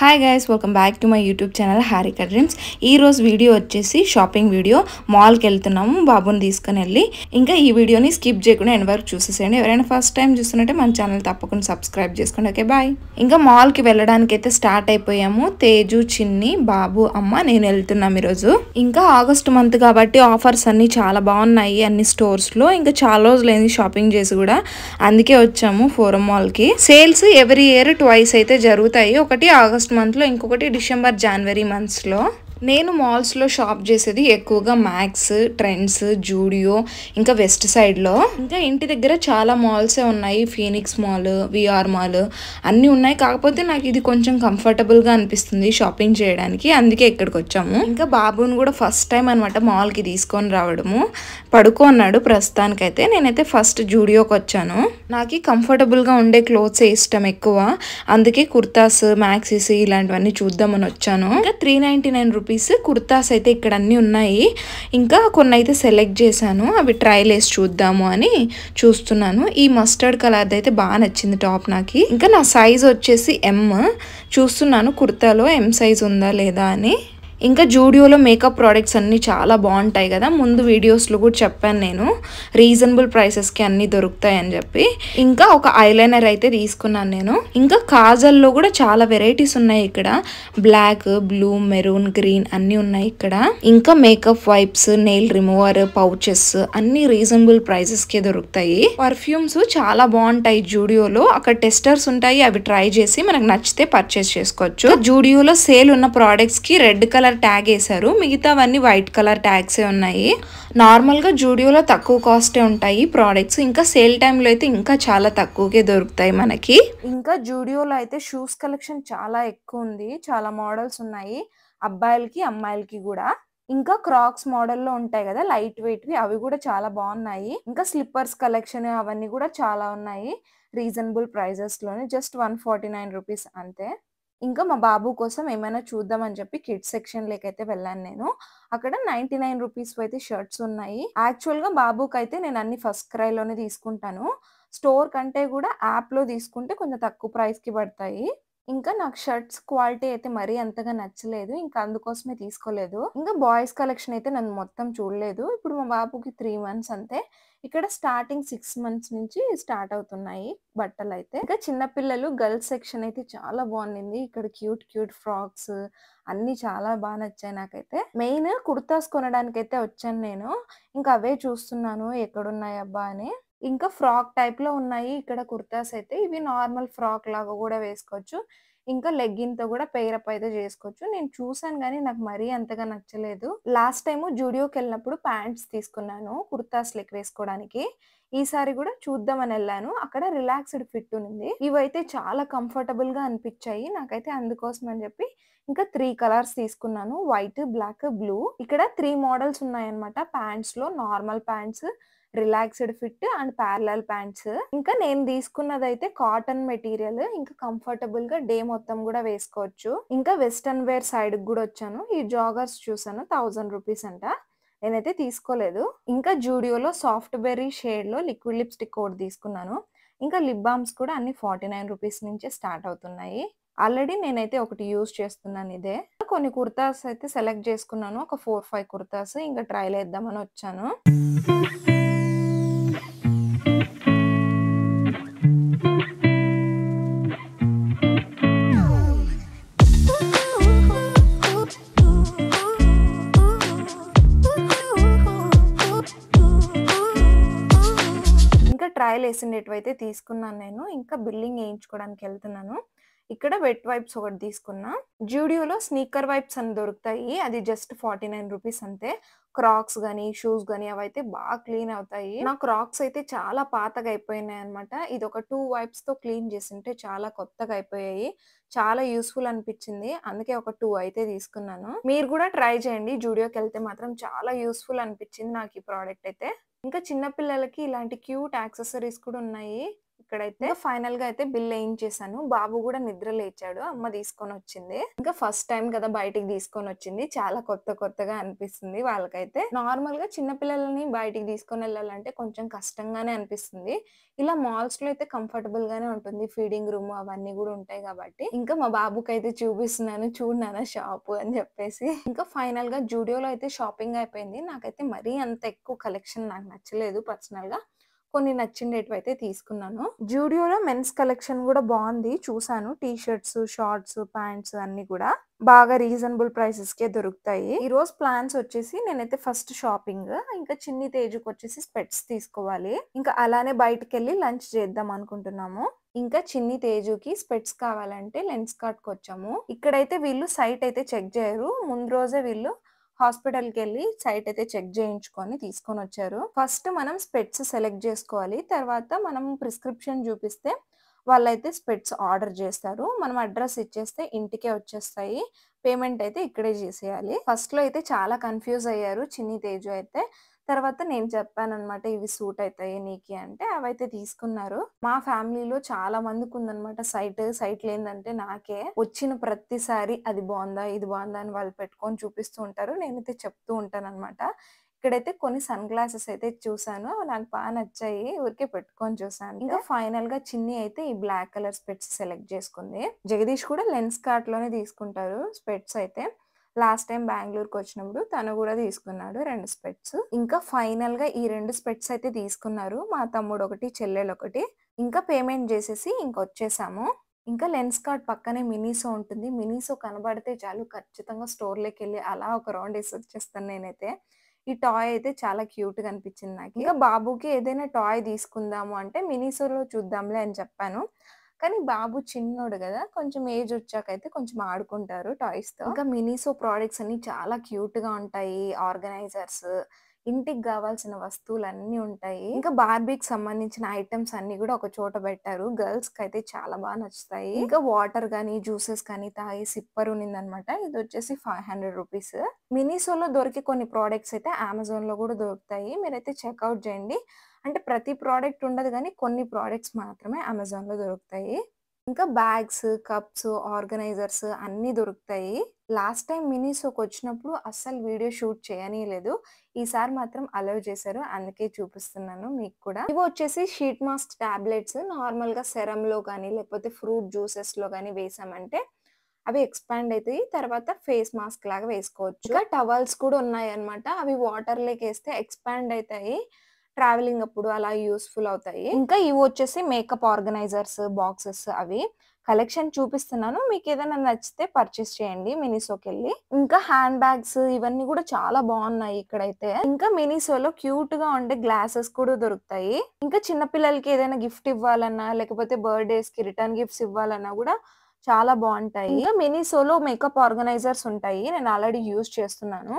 hi guys welcome back to my YouTube channel Harika dreams ఈరోజు video వచ్చేసి shopping video మాల్కి వెళ్తున్నాము బాబుని తీసుకుని వెళ్ళి ఇంకా ఈ వీడియోని స్కిప్ చేయకుండా ఎన్ని వరకు చూసేసేయండి ఎవరైనా ఫస్ట్ టైం చూస్తున్నట్టే మన ఛానల్ తప్పకుండా సబ్స్క్రైబ్ చేసుకోండి ఓకే బాయ్ ఇంకా మాల్కి వెళ్ళడానికి అయితే స్టార్ట్ అయిపోయాము తేజు చిన్ని బాబు అమ్మ నేను వెళ్తున్నాం ఈరోజు ఇంకా ఆగస్ట్ మంత్ కాబట్టి ఆఫర్స్ అన్నీ చాలా బాగున్నాయి అన్ని స్టోర్స్లో ఇంకా చాలా రోజులు షాపింగ్ చేసి కూడా అందుకే వచ్చాము ఫోరం మాల్కి సేల్స్ ఎవ్రీ ఇయర్ ట్వైస్ అయితే జరుగుతాయి ఒకటి ఆగస్ట్ ఆగస్ట్ మంత్లో ఇంకొకటి డిసెంబర్ జనవరి మంత్స్లో నేను మాల్స్లో షాప్ చేసేది ఎక్కువగా మ్యాక్స్ ట్రెండ్స్ జూడియో ఇంకా వెస్ట్ సైడ్లో ఇంకా ఇంటి దగ్గర చాలా మాల్సే ఉన్నాయి ఫీనిక్స్ మాల్ విఆర్ మాల్ అన్నీ ఉన్నాయి కాకపోతే నాకు ఇది కొంచెం కంఫర్టబుల్గా అనిపిస్తుంది షాపింగ్ చేయడానికి అందుకే ఇక్కడికి వచ్చాము ఇంకా బాబుని కూడా ఫస్ట్ టైం అనమాట మాల్కి తీసుకొని రావడము పడుకోన్నాడు ప్రస్తుతానికైతే నేనైతే ఫస్ట్ జూడియోకి వచ్చాను నాకు కంఫర్టబుల్గా ఉండే క్లోత్స్ ఇష్టం ఎక్కువ అందుకే కుర్తాస్ మ్యాక్సీస్ ఇలాంటివన్నీ చూద్దామని వచ్చాను ఇంకా three ninety nine rupees kurtas అయితే ఇక్కడ అన్నీ ఉన్నాయి ఇంకా కొన్ని అయితే సెలెక్ట్ చేశాను అవి ట్రయల్ వేసి చూద్దాము అని చూస్తున్నాను ఈ మస్టర్డ్ కలర్ది అయితే బాగా నచ్చింది టాప్ నాకు ఇంకా నా సైజ్ వచ్చేసి ఎమ్ చూస్తున్నాను కుర్తాలో ఎం సైజ్ ఉందా లేదా అని ఇంకా జూడియోలో మేకప్ ప్రోడక్ట్స్ అన్నీ చాలా బాగుంటాయి కదా ముందు వీడియోస్లో కూడా చెప్పాను నేను రీజనబుల్ ప్రైసెస్కి అన్నీ అని చెప్పి ఇంకా ఒక ఐలైనర్ అయితే తీసుకున్నాను నేను ఇంకా కాజల్లో కూడా చాలా వెరైటీస్ ఉన్నాయి ఇక్కడ బ్లాక్ బ్లూ మెరూన్ గ్రీన్ అన్నీ ఉన్నాయి ఇక్కడ ఇంకా makeup wipes nail remover pouches అన్నీ రీజనబుల్ ప్రైసెస్కే దొరుకుతాయి పర్ఫ్యూమ్స్ చాలా బాగుంటాయి జూడియోలో అక్కడ టెస్టర్స్ ఉంటాయి అవి ట్రై చేసి మనకు నచ్చితే పర్చేస్ చేసుకోవచ్చు జూడియోలో సేల్ ఉన్న ప్రోడక్ట్స్కి రెడ్ కలర్ కలర్ ట్యాగ్ వేశారు మిగతావన్నీ వైట్ కలర్ ట్యాగ్సే ఉన్నాయి నార్మల్గా జూడియోలో తక్కువ కాస్టే ఉంటాయి ప్రోడక్ట్స్ ఇంకా సేల్ టైంలో అయితే ఇంకా చాలా తక్కువకే దొరుకుతాయి మనకి ఇంకా జూడియోలో అయితే షూస్ కలెక్షన్ చాలా ఎక్కువ ఉంది చాలా మోడల్స్ ఉన్నాయి అబ్బాయిలకి అమ్మాయిలకి కూడా ఇంకా క్రాక్స్ మోడల్లో ఉంటాయి కదా లైట్ వెయిట్వి అవి కూడా చాలా బాగున్నాయి ఇంకా స్లిప్పర్స్ కలెక్షన్ అవన్నీ కూడా చాలా ఉన్నాయి రీజనబుల్ ప్రైజెస్లోనే just one forty nine rupees అంతే ఇంకా మా బాబు కోసం ఏమైనా చూద్దాం అని చెప్పి కిడ్స్ సెక్షన్ లేకైతే వెళ్ళాను నేను అక్కడ నైన్టీ నైన్ రూపీస్ అయితే షర్ట్స్ ఉన్నాయి యాక్చువల్ గా బాబుకి అయితే నేను అన్ని ఫస్ట్ క్రైలోనే తీసుకుంటాను స్టోర్ కంటే కూడా యాప్ లో తీసుకుంటే కొంచెం తక్కువ ప్రైస్ కి పడతాయి ఇంకా నాకు షర్ట్స్ క్వాలిటీ అయితే మరీ అంతగా నచ్చలేదు ఇంకా అందుకోసమే తీసుకోలేదు ఇంకా బాయ్స్ కలెక్షన్ అయితే నన్ను మొత్తం చూడలేదు ఇప్పుడు మా బాబుకి త్రీ మంత్స్ అంతే ఇక్కడ స్టార్టింగ్ సిక్స్ మంత్స్ నుంచి స్టార్ట్ అవుతున్నాయి బట్టలు అయితే ఇంకా చిన్నపిల్లలు గర్ల్స్ సెక్షన్ అయితే చాలా బాగుండింది ఇక్కడ క్యూట్ క్యూట్ ఫ్రాక్స్ అన్ని చాలా బాగా నచ్చాయి నాకైతే మెయిన్ కుర్తాస్ కొనడానికైతే వచ్చాను నేను ఇంకా అవే చూస్తున్నాను ఎక్కడున్నాయి అబ్బా అని ఇంకా ఫ్రాక్ టైప్లో ఉన్నాయి ఇక్కడ కుర్తాస్ అయితే ఇవి నార్మల్ ఫ్రాక్ లాగా కూడా వేసుకోవచ్చు ఇంకా తో కూడా పేరప్ అయితే చేసుకోవచ్చు నేను చూసాను కానీ నాకు మరీ అంతగా నచ్చలేదు లాస్ట్ టైము జూడియోకి వెళ్ళినప్పుడు ప్యాంట్స్ తీసుకున్నాను కుర్తాస్ లెక్ వేసుకోవడానికి ఈసారి కూడా చూద్దామని వెళ్ళాను అక్కడ రిలాక్స్డ్ ఫిట్ ఉంది ఇవైతే చాలా కంఫర్టబుల్గా అనిపించాయి నాకైతే అందుకోసం అని చెప్పి ఇంకా త్రీ కలర్స్ తీసుకున్నాను వైట్ బ్లాక్ బ్లూ ఇక్కడ త్రీ మోడల్స్ ఉన్నాయన్నమాట ప్యాంట్స్లో normal pants relaxed fit and parallel pants ఇంకా నేను తీసుకున్నది అయితే కాటన్ మెటీరియల్ ఇంకా కంఫర్టబుల్ గా డే మొత్తం కూడా వేసుకోవచ్చు ఇంకా వెస్టర్న్ వేర్ సైడ్ కూడా వచ్చాను ఈ జాగర్స్ చూసాను థౌజండ్ రూపీస్ అంట నేనైతే తీసుకోలేదు ఇంకా జూడియోలో సాఫ్ట్ బెర్రీ షేడ్ లో లిక్విడ్ లిప్స్టిక్ కోడ్ తీసుకున్నాను ఇంకా లిప్ బామ్స్ కూడా అన్ని ఫార్టీ నైన్ రూపీస్ నుంచే స్టార్ట్ అవుతున్నాయి ఆల్రెడీ నేనైతే ఒకటి యూజ్ చేస్తున్నాను ఇదే కొన్ని కుర్తాస్ అయితే సెలెక్ట్ చేసుకున్నాను ఒక ఫోర్ ఫైవ్ కుర్తాస్ ఇంకా ట్రైల్ వేద్దామని వచ్చాను అయితే తీసుకున్నాను నేను ఇంకా బిల్లింగ్ వేయించుకోవడానికి వెళ్తున్నాను ఇక్కడ వెట్ వైప్స్ ఒకటి తీసుకున్నా జూడియోలో స్నీకర్ వైప్స్ అని దొరుకుతాయి అది జస్ట్ ఫార్టీ నైన్ రూపీస్ అంతే క్రాక్స్ కానీ షూస్ కానీ అవైతే బాగా క్లీన్ అవుతాయి నా క్రాక్స్ అయితే చాలా పాతగా అయిపోయినాయి అనమాట ఇది ఒక టూ వైప్స్ తో క్లీన్ చేసింటే చాలా కొత్తగా అయిపోయాయి చాలా యూస్ఫుల్ అనిపించింది అందుకే ఒక టూ అయితే తీసుకున్నాను మీరు కూడా ట్రై చేయండి జూడియోకి వెళ్తే మాత్రం చాలా యూస్ఫుల్ అనిపించింది నాకు ఈ ప్రోడక్ట్ అయితే ఇంకా చిన్నపిల్లలకి ఇలాంటి క్యూట్ యాక్సెసరీస్ కూడా ఉన్నాయి ఇక్కడైతే ఫైనల్ గా అయితే బిల్ వేయించేసాను బాబు కూడా నిద్ర లేచాడు అమ్మ తీసుకొని వచ్చింది ఇంకా ఫస్ట్ టైం కదా బయటికి తీసుకొని వచ్చింది చాలా కొత్త కొత్తగా అనిపిస్తుంది వాళ్ళకైతే నార్మల్ గా చిన్నపిల్లలని బయటికి తీసుకొని వెళ్ళాలంటే కొంచెం కష్టంగానే అనిపిస్తుంది ఇలా మాల్స్ లో అయితే కంఫర్టబుల్ గానే ఉంటుంది ఫీడింగ్ రూమ్ అవన్నీ కూడా ఉంటాయి కాబట్టి ఇంకా మా బాబుకి అయితే చూపిస్తున్నాను చూడనా షాప్ అని చెప్పేసి ఇంకా ఫైనల్ గా జూడియోలో అయితే షాపింగ్ అయిపోయింది నాకైతే మరీ అంత ఎక్కువ కలెక్షన్ నాకు నచ్చలేదు పర్సనల్ గా కొన్ని నచ్చిండేటివైతే తీసుకున్నాను జూడియోలో మెన్స్ కలెక్షన్ కూడా బాగుంది చూసాను టీ షర్ట్స్ షార్ట్స్ ప్యాంట్స్ అన్ని కూడా బాగా రీజనబుల్ ప్రైసెస్ కే దొరుకుతాయి ఈ రోజు ప్లాన్స్ వచ్చేసి నేనైతే ఫస్ట్ షాపింగ్ ఇంకా చిన్ని తేజుకు వచ్చేసి స్పెట్స్ తీసుకోవాలి ఇంకా అలానే బయటకు వెళ్ళి లంచ్ చేద్దాం అనుకుంటున్నాము ఇంకా చిన్ని తేజుకి స్పెట్స్ కావాలంటే లెన్స్ కార్ట్కి వచ్చాము ఇక్కడైతే వీళ్ళు సైట్ అయితే చెక్ చేయరు ముందు రోజే వీళ్ళు హాస్పిటల్కి వెళ్ళి సైట్ అయితే చెక్ చేయించుకొని తీసుకొని వచ్చారు ఫస్ట్ మనం స్పెట్స్ సెలెక్ట్ చేసుకోవాలి తర్వాత మనం ప్రిస్క్రిప్షన్ చూపిస్తే వాళ్ళైతే స్పెట్స్ ఆర్డర్ చేస్తారు మనం అడ్రస్ ఇచ్చేస్తే ఇంటికే వచ్చేస్తాయి పేమెంట్ అయితే ఇక్కడే చేసేయాలి ఫస్ట్లో అయితే చాలా కన్ఫ్యూజ్ అయ్యారు చిన్ని తేజు అయితే తర్వాత నేను చెప్పాను అనమాట ఇవి సూట్ అవుతాయి నీకి అంటే అవైతే తీసుకున్నారు మా ఫ్యామిలీలో చాలా మందికి ఉందనమాట సైట్ సైట్ లేదంటే నాకే వచ్చిన ప్రతిసారి అది బాగుందా ఇది బాగుందా అని వాళ్ళు పెట్టుకొని చూపిస్తూ ఉంటారు నేనైతే చెప్తూ ఉంటాను అనమాట ఇక్కడైతే కొన్ని సన్ గ్లాసెస్ అయితే చూసాను నాకు బాగా నచ్చాయి ఊరికే పెట్టుకొని చూసాను ఇంకా ఫైనల్ గా చిన్ని అయితే ఈ బ్లాక్ కలర్ స్పెట్స్ సెలెక్ట్ చేసుకుంది జగదీష్ కూడా లెన్స్ కార్ట్ లోనే తీసుకుంటారు స్పెట్స్ అయితే లాస్ట్ టైం బెంగళూరుకి వచ్చినప్పుడు తను కూడా తీసుకున్నాడు రెండు స్పెట్స్ ఇంకా ఫైనల్ గా ఈ రెండు స్పెట్స్ అయితే తీసుకున్నారు మా తమ్ముడు ఒకటి చెల్లెలు ఒకటి ఇంకా పేమెంట్ చేసేసి ఇంకొచ్చేసాము ఇంకా లెన్స్ కార్డ్ పక్కనే మినీసో ఉంటుంది మినీసో కనబడితే చాలు ఖచ్చితంగా స్టోర్లోకి వెళ్ళి అలా ఒక రౌండ్ వేసి వచ్చేస్తాను నేనైతే ఈ టాయ్ అయితే చాలా క్యూట్ గా అనిపించింది నాకు ఇంకా బాబుకి ఏదైనా టాయ్ తీసుకుందాము అంటే మినీసోలో చూద్దాంలే అని చెప్పాను కానీ బాబు చిన్నోడు కదా కొంచెం ఏజ్ వచ్చాక అయితే కొంచెం ఆడుకుంటారు టాయ్స్తో ఇంకా మినీసో ప్రోడక్ట్స్ అన్ని చాలా క్యూట్గా ఉంటాయి ఆర్గనైజర్స్ ఇంటికి కావాల్సిన వస్తువులు అన్ని ఉంటాయి ఇంకా బార్బీకి సంబంధించిన ఐటమ్స్ అన్ని కూడా ఒక చోట పెట్టారు గర్ల్స్ కి అయితే చాలా బాగా నచ్చుతాయి ఇంకా వాటర్ కానీ జ్యూసెస్ కానీ తాగి సిప్పర్ ఉన్నిందనమాట ఇది వచ్చేసి ఫైవ్ హండ్రెడ్ రూపీస్ మినీసోలో దొరికే కొన్ని ప్రోడక్ట్స్ అయితే అమెజాన్ లో కూడా దొరుకుతాయి మీరైతే చెక్అవుట్ చేయండి అంటే ప్రతి ప్రోడక్ట్ ఉండదు కానీ కొన్ని ప్రోడక్ట్స్ మాత్రమే అమెజాన్ లో దొరుకుతాయి ఇంకా బ్యాగ్స్ కప్స్ ఆర్గనైజర్స్ అన్నీ దొరుకుతాయి లాస్ట్ టైం మినీసోకి వచ్చినప్పుడు అస్సలు వీడియో షూట్ చేయనీయలేదు ఈసారి మాత్రం అలౌ చేశారు అందుకే చూపిస్తున్నాను మీకు కూడా ఇవి వచ్చేసి షీట్ మాస్క్ టాబ్లెట్స్ నార్మల్గా సెరంలో కానీ లేకపోతే ఫ్రూట్ జ్యూసెస్లో కానీ వేసామంటే అవి ఎక్స్పాండ్ అవుతాయి తర్వాత ఫేస్ మాస్క్ లాగా వేసుకోవచ్చు ఇంకా టవల్స్ కూడా ఉన్నాయి అనమాట అవి వాటర్లోకి వేస్తే ఎక్స్పాండ్ అవుతాయి ట్రావెలింగ్ అప్పుడు అలా యూస్ఫుల్ అవుతాయి ఇంకా ఇవి వచ్చేసి మేకప్ ఆర్గనైజర్స్ బాక్సెస్ అవి కలెక్షన్ చూపిస్తున్నాను మీకు ఏదైనా నచ్చితే పర్చేస్ చేయండి మినిసోకి వెళ్ళి ఇంకా హ్యాండ్ బ్యాగ్స్ ఇవన్నీ కూడా చాలా బాగున్నాయి ఇక్కడైతే ఇంకా మినిసోలో క్యూట్ గా ఉండే గ్లాసెస్ కూడా దొరుకుతాయి ఇంకా చిన్నపిల్లలకి ఏదైనా గిఫ్ట్ ఇవ్వాలన్నా లేకపోతే బర్త్డేస్ కి రిటర్న్ గిఫ్ట్స్ ఇవ్వాలన్నా కూడా చాలా బాగుంటాయి ఇంకా మినిసోలో మేకప్ ఆర్గనైజర్స్ ఉంటాయి నేను ఆల్రెడీ యూజ్ చేస్తున్నాను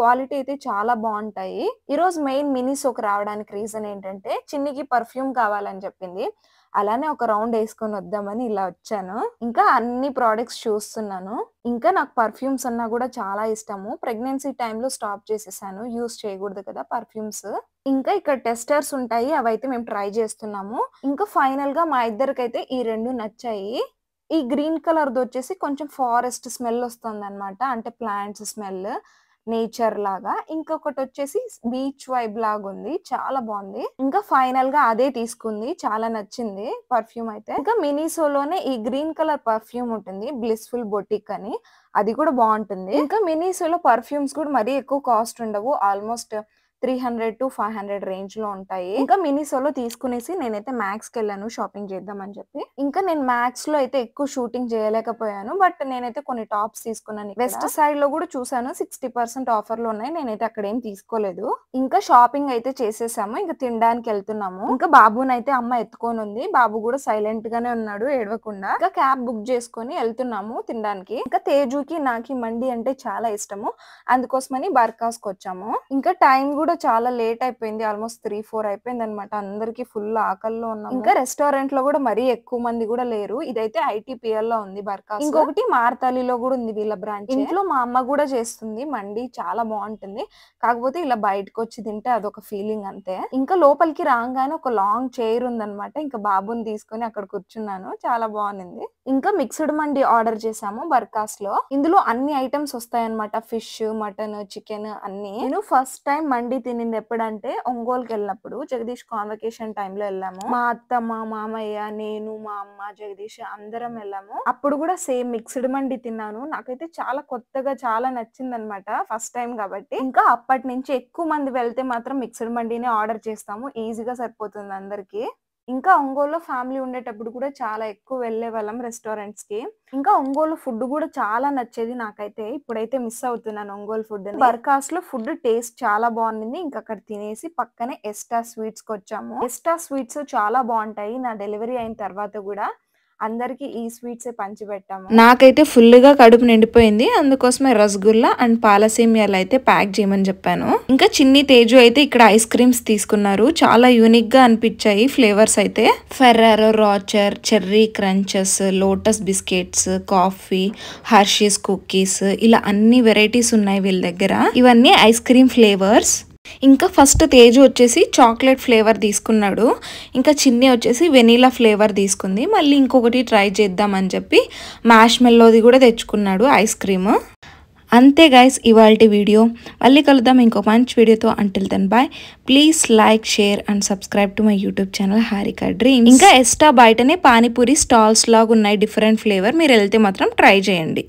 క్వాలిటీ అయితే చాలా బాగుంటాయి ఈరోజు మెయిన్ మినీస్ ఒక రావడానికి రీజన్ ఏంటంటే చిన్నికి పర్ఫ్యూమ్ కావాలని చెప్పింది అలానే ఒక రౌండ్ వేసుకొని వద్దామని ఇలా వచ్చాను ఇంకా అన్ని ప్రోడక్ట్స్ చూస్తున్నాను ఇంకా నాకు పర్ఫ్యూమ్స్ అన్నా కూడా చాలా ఇష్టము ప్రెగ్నెన్సీ టైంలో స్టాప్ చేసేసాను యూస్ చేయకూడదు కదా పర్ఫ్యూమ్స్ ఇంకా ఇక్కడ టెస్టర్స్ ఉంటాయి అవైతే మేము ట్రై చేస్తున్నాము ఇంకా ఫైనల్ గా మా ఇద్దరికైతే ఈ రెండు నచ్చాయి ఈ గ్రీన్ కలర్ది వచ్చేసి కొంచెం ఫారెస్ట్ స్మెల్ వస్తుంది అనమాట అంటే ప్లాంట్స్ స్మెల్ నేచర్ లాగా ఇంకొకటి వచ్చేసి బీచ్ వైబ్ లాగా ఉంది చాలా బాగుంది ఇంకా ఫైనల్ గా అదే తీసుకుంది చాలా నచ్చింది పర్ఫ్యూమ్ అయితే ఇంకా మినీసోలోనే ఈ గ్రీన్ కలర్ పర్ఫ్యూమ్ ఉంటుంది బ్లిస్ఫుల్ బొటిక్ అని అది కూడా బాగుంటుంది ఇంకా మినీసోలో పర్ఫ్యూమ్స్ కూడా మరీ ఎక్కువ కాస్ట్ ఉండవు almost three hundred to five hundred range లో ఉంటాయి ఇంకా మినిసోలో తీసుకునేసి నేనైతే మ్యాక్స్ కి వెళ్ళాను షాపింగ్ చేద్దామని చెప్పి ఇంకా నేను మ్యాక్స్ లో అయితే ఎక్కువ షూటింగ్ చేయలేకపోయాను బట్ నేనైతే కొన్ని టాప్స్ తీసుకున్నాను వెస్ట్ సైడ్ లో కూడా చూసాను సిక్స్టీ పర్సెంట్ ఆఫర్ లో ఉన్నాయి నేనైతే అక్కడ ఏం తీసుకోలేదు ఇంకా షాపింగ్ అయితే చేసేసాము ఇంకా తినడానికి వెళ్తున్నాము ఇంకా బాబునైతే అమ్మ ఎత్తుకొని ఉంది బాబు కూడా సైలెంట్ గానే ఉన్నాడు ఏడవకుండా ఇంకా క్యాబ్ బుక్ చేసుకొని వెళ్తున్నాము తినడానికి ఇంకా తేజుకి నాకు మండి అంటే చాలా ఇష్టము అందుకోసమని బర్కాస్ కి వచ్చాము ఇంకా టైం కూడా కూడా చాలా లేట్ అయిపోయింది ఆల్మోస్ట్ త్రీ ఫోర్ అయిపోయింది అనమాట అందరికి ఫుల్ ఆకల్లో ఉన్నాం ఇంకా రెస్టారెంట్ లో కూడా మరీ ఎక్కువ మంది కూడా లేరు ఇదైతే ఐటీపీఎల్ లో ఉంది బర్కా ఇంకొకటి మార్తాలిలో కూడా ఉంది వీళ్ళ బ్రాంచ్ ఇంట్లో మా అమ్మ కూడా చేస్తుంది మండి చాలా బాగుంటుంది కాకపోతే ఇలా బయటకు వచ్చి తింటే అదొక ఫీలింగ్ అంతే ఇంకా లోపలికి రాగానే ఒక లాంగ్ చైర్ ఉందనమాట ఇంకా బాబుని తీసుకొని అక్కడ కూర్చున్నాను చాలా బాగుంది ఇంకా మిక్స్డ్ మండి ఆర్డర్ చేసాము బర్కాస్ లో ఇందులో అన్ని ఐటమ్స్ వస్తాయన్నమాట ఫిష్ మటన్ చికెన్ అన్ని నేను ఫస్ట్ టైం మండి తినింది ఎప్పుడంటే ఒంగోలుకి వెళ్ళినప్పుడు జగదీష్ కాన్వకేషన్ టైంలో వెళ్ళాము మా అత్త మా మామయ్య నేను మా అమ్మ జగదీష్ అందరం వెళ్ళాము అప్పుడు కూడా సేమ్ మిక్స్డ్ మండి తిన్నాను నాకైతే చాలా కొత్తగా చాలా నచ్చింది అనమాట ఫస్ట్ టైం కాబట్టి ఇంకా అప్పటి నుంచి ఎక్కువ మంది వెళ్తే మాత్రం మిక్స్డ్ మండినే ఆర్డర్ చేస్తాము ఈజీగా సరిపోతుంది అందరికీ ఇంకా ఒంగోలులో ఫ్యామిలీ ఉండేటప్పుడు కూడా చాలా ఎక్కువ వెళ్ళే వాళ్ళం రెస్టారెంట్స్ కి ఇంకా ఒంగోలు ఫుడ్ కూడా చాలా నచ్చేది నాకైతే ఇప్పుడైతే మిస్ అవుతున్నాను ఒంగోలు ఫుడ్ బర్కాస్ లో ఫుడ్ టేస్ట్ చాలా బాగుంది ఇంకా అక్కడ తినేసి పక్కనే ఎస్టా స్వీట్స్ కి వచ్చాము ఎస్టా స్వీట్స్ చాలా బాగుంటాయి నా డెలివరీ అయిన తర్వాత కూడా అందరికి ఈ స్వీట్సే పంచిపెట్టాము నాకైతే ఫుల్గా కడుపు నిండిపోయింది అందుకోసమే రసగుల్లా అండ్ పాలసీమియాలు అయితే ప్యాక్ చేయమని చెప్పాను ఇంకా చిన్ని తేజు అయితే ఇక్కడ ఐస్ క్రీమ్స్ తీసుకున్నారు చాలా యూనిక్ గా అనిపించాయి ఫ్లేవర్స్ అయితే Ferrero Rocher cherry crunches Lotus biscuits coffee Hershey's cookies ఇలా అన్ని వెరైటీస్ ఉన్నాయి వీళ్ళ దగ్గర ఇవన్నీ ఐస్ క్రీమ్ ఫ్లేవర్స్ ఇంకా ఫస్ట్ తేజు వచ్చేసి చాక్లెట్ ఫ్లేవర్ తీసుకున్నాడు ఇంకా చిన్ని వచ్చేసి వెనీలా ఫ్లేవర్ తీసుకుంది మళ్ళీ ఇంకొకటి ట్రై చేద్దామని చెప్పి మ్యాష్ మెల్లోది కూడా తెచ్చుకున్నాడు ఐస్ క్రీమ్ అంతే గైస్ ఇవాళ వీడియో మళ్ళీ కలుద్దాం ఇంకో మంచి వీడియోతో until then bye please like share and subscribe to my YouTube channel Harika dream ఇంకా ఎస్టా బయటనే పానీపూరి స్టాల్స్ లాగా ఉన్నాయి డిఫరెంట్ ఫ్లేవర్ మీరు వెళ్తే మాత్రం ట్రై చేయండి